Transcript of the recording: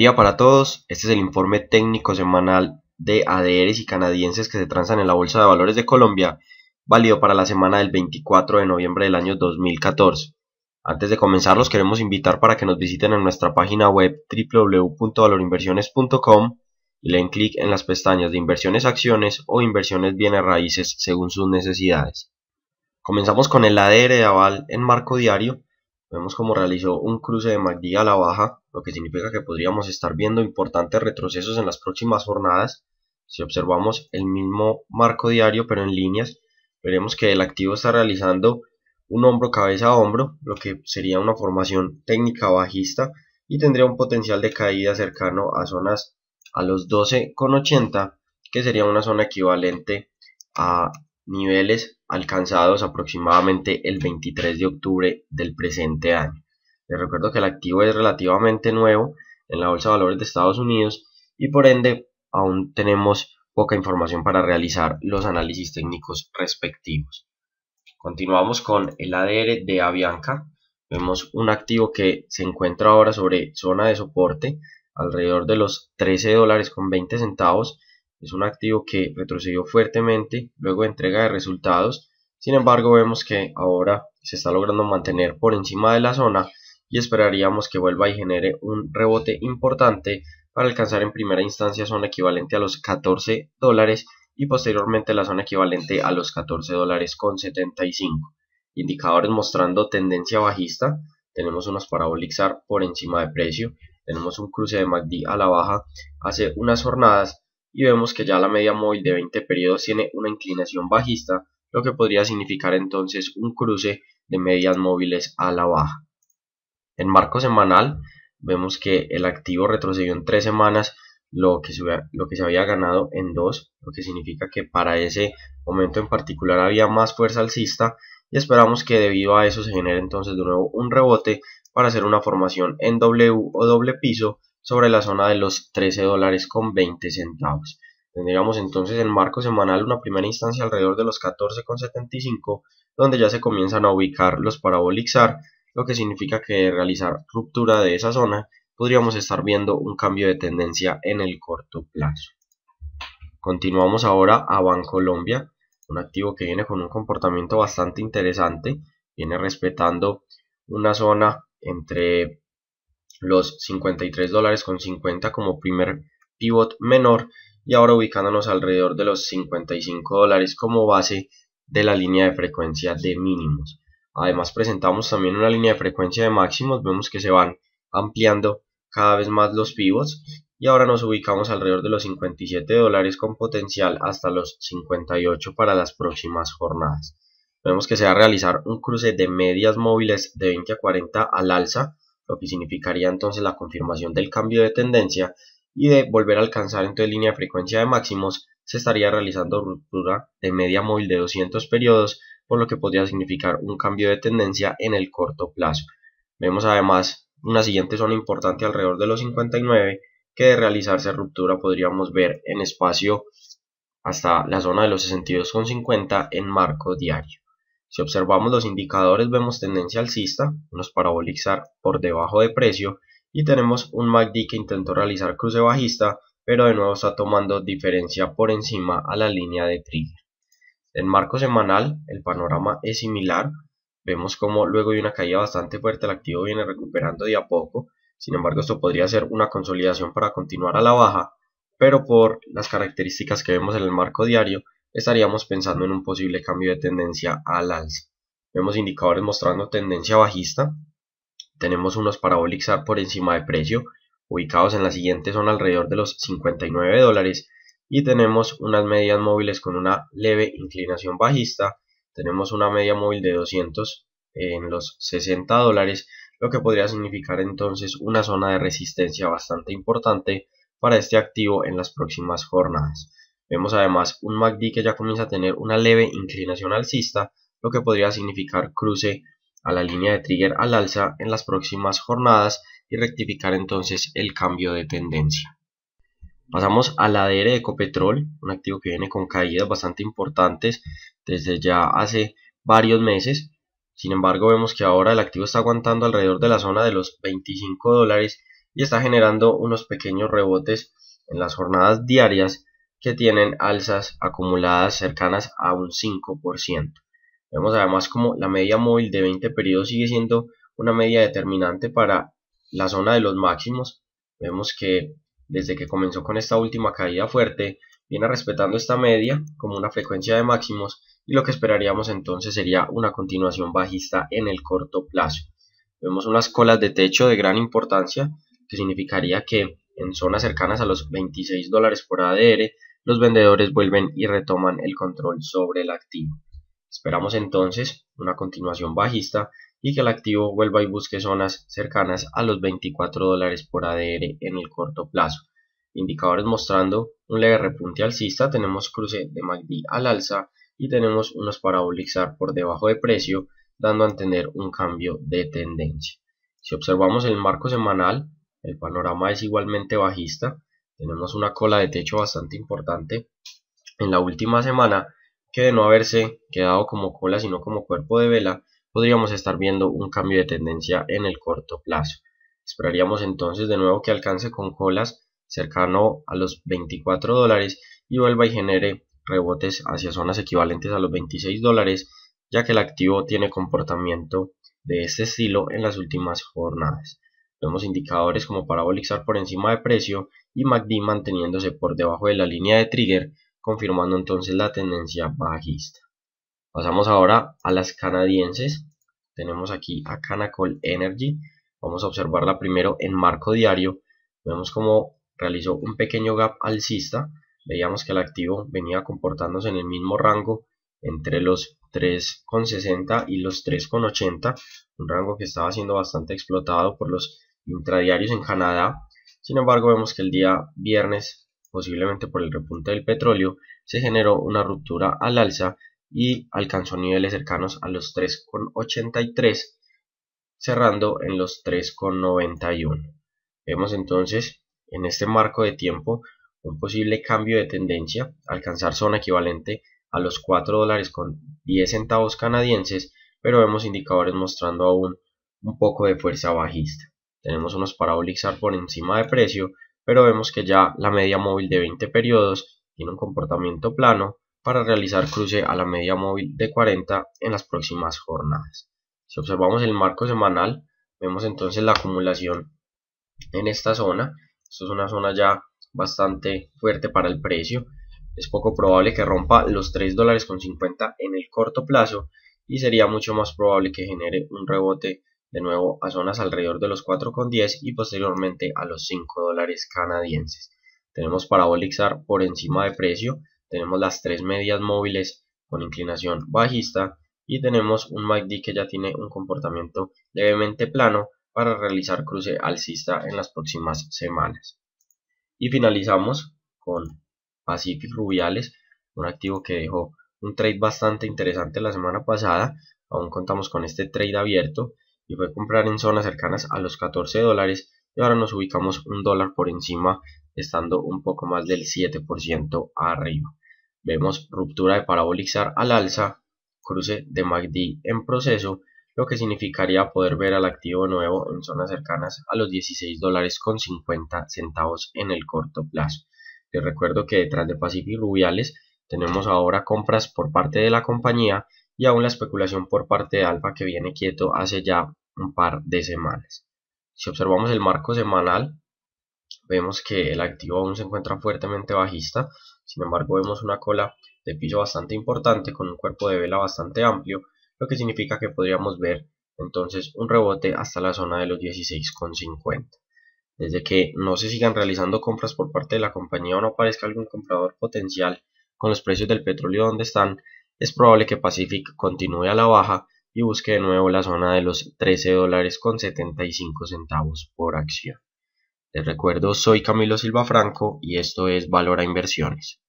día para todos. Este es el informe técnico semanal de ADRs y canadienses que se transan en la Bolsa de Valores de Colombia, válido para la semana del 24 de noviembre del año 2014. Antes de comenzar, los queremos invitar para que nos visiten en nuestra página web www.valorinversiones.com y leen clic en las pestañas de inversiones acciones o inversiones bienes raíces según sus necesidades. Comenzamos con el ADR de aval en marco diario Vemos cómo realizó un cruce de MACD a la baja, lo que significa que podríamos estar viendo importantes retrocesos en las próximas jornadas. Si observamos el mismo marco diario pero en líneas, veremos que el activo está realizando un hombro cabeza a hombro, lo que sería una formación técnica bajista y tendría un potencial de caída cercano a zonas a los 12,80, que sería una zona equivalente a niveles alcanzados aproximadamente el 23 de octubre del presente año. Les recuerdo que el activo es relativamente nuevo en la Bolsa de Valores de Estados Unidos y por ende aún tenemos poca información para realizar los análisis técnicos respectivos. Continuamos con el ADR de Avianca. Vemos un activo que se encuentra ahora sobre zona de soporte alrededor de los 13 dólares con 20 centavos es un activo que retrocedió fuertemente luego de entrega de resultados. Sin embargo, vemos que ahora se está logrando mantener por encima de la zona y esperaríamos que vuelva y genere un rebote importante para alcanzar en primera instancia zona equivalente a los 14 dólares y posteriormente la zona equivalente a los 14 dólares con 75. Indicadores mostrando tendencia bajista, tenemos unos parabolizar por encima de precio, tenemos un cruce de MACD a la baja hace unas jornadas y vemos que ya la media móvil de 20 periodos tiene una inclinación bajista, lo que podría significar entonces un cruce de medias móviles a la baja. En marco semanal vemos que el activo retrocedió en 3 semanas lo que, se, lo que se había ganado en 2, lo que significa que para ese momento en particular había más fuerza alcista y esperamos que debido a eso se genere entonces de nuevo un rebote para hacer una formación en W o doble piso sobre la zona de los 13 dólares con 20 centavos. Tendríamos entonces en marco semanal una primera instancia alrededor de los 14,75, donde ya se comienzan a ubicar los parabolizar, lo que significa que realizar ruptura de esa zona podríamos estar viendo un cambio de tendencia en el corto plazo. Continuamos ahora a Bancolombia, un activo que viene con un comportamiento bastante interesante, viene respetando una zona entre los 53 dólares con 50 como primer pivot menor y ahora ubicándonos alrededor de los 55 dólares como base de la línea de frecuencia de mínimos. Además presentamos también una línea de frecuencia de máximos, vemos que se van ampliando cada vez más los pivots y ahora nos ubicamos alrededor de los 57 dólares con potencial hasta los 58 para las próximas jornadas. Vemos que se va a realizar un cruce de medias móviles de 20 a 40 al alza lo que significaría entonces la confirmación del cambio de tendencia y de volver a alcanzar entonces línea de frecuencia de máximos, se estaría realizando ruptura de media móvil de 200 periodos, por lo que podría significar un cambio de tendencia en el corto plazo. Vemos además una siguiente zona importante alrededor de los 59, que de realizarse ruptura podríamos ver en espacio hasta la zona de los 62,50 en marco diario. Si observamos los indicadores vemos tendencia alcista, unos parabolizar por debajo de precio y tenemos un MACD que intentó realizar cruce bajista pero de nuevo está tomando diferencia por encima a la línea de trigger. En marco semanal el panorama es similar, vemos como luego de una caída bastante fuerte el activo viene recuperando de a poco, sin embargo esto podría ser una consolidación para continuar a la baja, pero por las características que vemos en el marco diario estaríamos pensando en un posible cambio de tendencia al alza. Vemos indicadores mostrando tendencia bajista. Tenemos unos parabólicos por encima de precio, ubicados en la siguiente zona alrededor de los 59 dólares. Y tenemos unas medias móviles con una leve inclinación bajista. Tenemos una media móvil de 200 en los 60 dólares, lo que podría significar entonces una zona de resistencia bastante importante para este activo en las próximas jornadas. Vemos además un MACD que ya comienza a tener una leve inclinación alcista, lo que podría significar cruce a la línea de trigger al alza en las próximas jornadas y rectificar entonces el cambio de tendencia. Pasamos al ADR de Ecopetrol, un activo que viene con caídas bastante importantes desde ya hace varios meses. Sin embargo, vemos que ahora el activo está aguantando alrededor de la zona de los 25 dólares y está generando unos pequeños rebotes en las jornadas diarias que tienen alzas acumuladas cercanas a un 5%. Vemos además como la media móvil de 20 periodos sigue siendo una media determinante para la zona de los máximos. Vemos que desde que comenzó con esta última caída fuerte, viene respetando esta media como una frecuencia de máximos y lo que esperaríamos entonces sería una continuación bajista en el corto plazo. Vemos unas colas de techo de gran importancia que significaría que en zonas cercanas a los 26 dólares por ADR los vendedores vuelven y retoman el control sobre el activo. Esperamos entonces una continuación bajista y que el activo vuelva y busque zonas cercanas a los 24 dólares por ADR en el corto plazo. Indicadores mostrando un leve repunte alcista, tenemos cruce de MACD al alza y tenemos unos parabolizar por debajo de precio, dando a entender un cambio de tendencia. Si observamos el marco semanal, el panorama es igualmente bajista, tenemos una cola de techo bastante importante en la última semana que de no haberse quedado como cola sino como cuerpo de vela podríamos estar viendo un cambio de tendencia en el corto plazo. Esperaríamos entonces de nuevo que alcance con colas cercano a los 24 dólares y vuelva y genere rebotes hacia zonas equivalentes a los 26 dólares ya que el activo tiene comportamiento de este estilo en las últimas jornadas. Vemos indicadores como para por encima de precio y MACD manteniéndose por debajo de la línea de trigger, confirmando entonces la tendencia bajista. Pasamos ahora a las canadienses. Tenemos aquí a Canacol Energy. Vamos a observarla primero en marco diario. Vemos cómo realizó un pequeño gap alcista. Veíamos que el activo venía comportándose en el mismo rango entre los 3,60 y los 3,80, un rango que estaba siendo bastante explotado por los intradiarios en Canadá. Sin embargo, vemos que el día viernes, posiblemente por el repunte del petróleo, se generó una ruptura al alza y alcanzó niveles cercanos a los 3,83, cerrando en los 3,91. Vemos entonces en este marco de tiempo un posible cambio de tendencia, alcanzar zona equivalente a los 4 dólares con 10 centavos canadienses, pero vemos indicadores mostrando aún un poco de fuerza bajista tenemos unos parabolizar por encima de precio, pero vemos que ya la media móvil de 20 periodos tiene un comportamiento plano para realizar cruce a la media móvil de 40 en las próximas jornadas. Si observamos el marco semanal, vemos entonces la acumulación en esta zona. Esto es una zona ya bastante fuerte para el precio. Es poco probable que rompa los 3 dólares con 50 en el corto plazo y sería mucho más probable que genere un rebote de nuevo a zonas alrededor de los 4,10 y posteriormente a los 5 dólares canadienses. Tenemos bolixar por encima de precio, tenemos las tres medias móviles con inclinación bajista y tenemos un MACD que ya tiene un comportamiento levemente plano para realizar cruce alcista en las próximas semanas. Y finalizamos con Pacific Rubiales, un activo que dejó un trade bastante interesante la semana pasada. Aún contamos con este trade abierto y fue comprar en zonas cercanas a los 14 dólares y ahora nos ubicamos un dólar por encima estando un poco más del 7% arriba. Vemos ruptura de parabolizar al alza, cruce de MACD en proceso, lo que significaría poder ver al activo nuevo en zonas cercanas a los 16 dólares con 50 centavos en el corto plazo. Les recuerdo que detrás de Pacific Rubiales tenemos ahora compras por parte de la compañía y aún la especulación por parte de Alfa que viene quieto hace ya un par de semanas. Si observamos el marco semanal, vemos que el activo aún se encuentra fuertemente bajista, sin embargo vemos una cola de piso bastante importante con un cuerpo de vela bastante amplio, lo que significa que podríamos ver entonces un rebote hasta la zona de los 16,50. Desde que no se sigan realizando compras por parte de la compañía o no aparezca algún comprador potencial con los precios del petróleo donde están, es probable que Pacific continúe a la baja y busque de nuevo la zona de los 13 dólares con 75 centavos por acción. Les recuerdo, soy Camilo Silva Franco y esto es Valor a Inversiones.